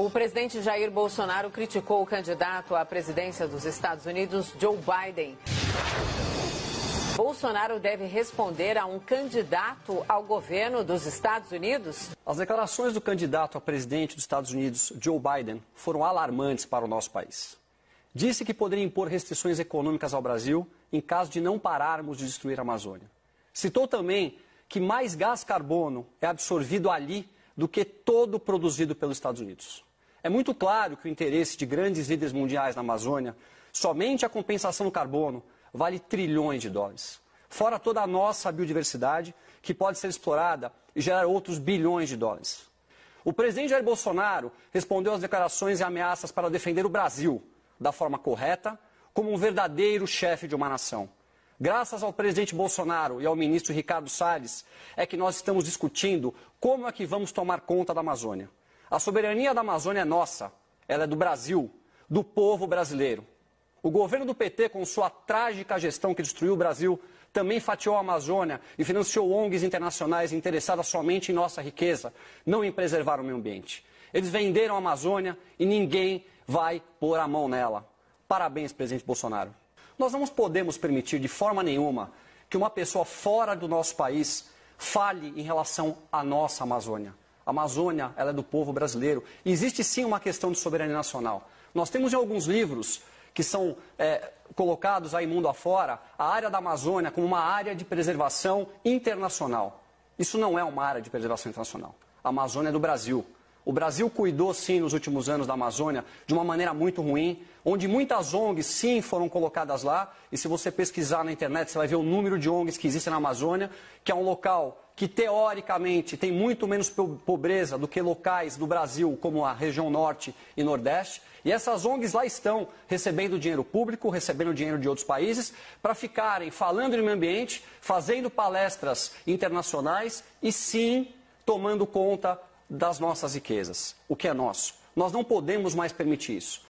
O presidente Jair Bolsonaro criticou o candidato à presidência dos Estados Unidos, Joe Biden. Bolsonaro deve responder a um candidato ao governo dos Estados Unidos? As declarações do candidato a presidente dos Estados Unidos, Joe Biden, foram alarmantes para o nosso país. Disse que poderia impor restrições econômicas ao Brasil em caso de não pararmos de destruir a Amazônia. Citou também que mais gás carbono é absorvido ali do que todo produzido pelos Estados Unidos. É muito claro que o interesse de grandes líderes mundiais na Amazônia, somente a compensação do carbono, vale trilhões de dólares. Fora toda a nossa biodiversidade, que pode ser explorada e gerar outros bilhões de dólares. O presidente Jair Bolsonaro respondeu às declarações e ameaças para defender o Brasil da forma correta, como um verdadeiro chefe de uma nação. Graças ao presidente Bolsonaro e ao ministro Ricardo Salles, é que nós estamos discutindo como é que vamos tomar conta da Amazônia. A soberania da Amazônia é nossa, ela é do Brasil, do povo brasileiro. O governo do PT, com sua trágica gestão que destruiu o Brasil, também fatiou a Amazônia e financiou ONGs internacionais interessadas somente em nossa riqueza, não em preservar o meio ambiente. Eles venderam a Amazônia e ninguém vai pôr a mão nela. Parabéns, presidente Bolsonaro. Nós não podemos permitir de forma nenhuma que uma pessoa fora do nosso país fale em relação à nossa Amazônia. A Amazônia, ela é do povo brasileiro. E existe sim uma questão de soberania nacional. Nós temos em alguns livros que são é, colocados aí mundo afora a área da Amazônia como uma área de preservação internacional. Isso não é uma área de preservação internacional. A Amazônia é do Brasil. O Brasil cuidou, sim, nos últimos anos da Amazônia de uma maneira muito ruim, onde muitas ONGs, sim, foram colocadas lá. E se você pesquisar na internet, você vai ver o número de ONGs que existem na Amazônia, que é um local que, teoricamente, tem muito menos pobreza do que locais do Brasil, como a região norte e nordeste. E essas ONGs lá estão recebendo dinheiro público, recebendo dinheiro de outros países, para ficarem falando de meio ambiente, fazendo palestras internacionais e, sim, tomando conta das nossas riquezas, o que é nosso. Nós não podemos mais permitir isso.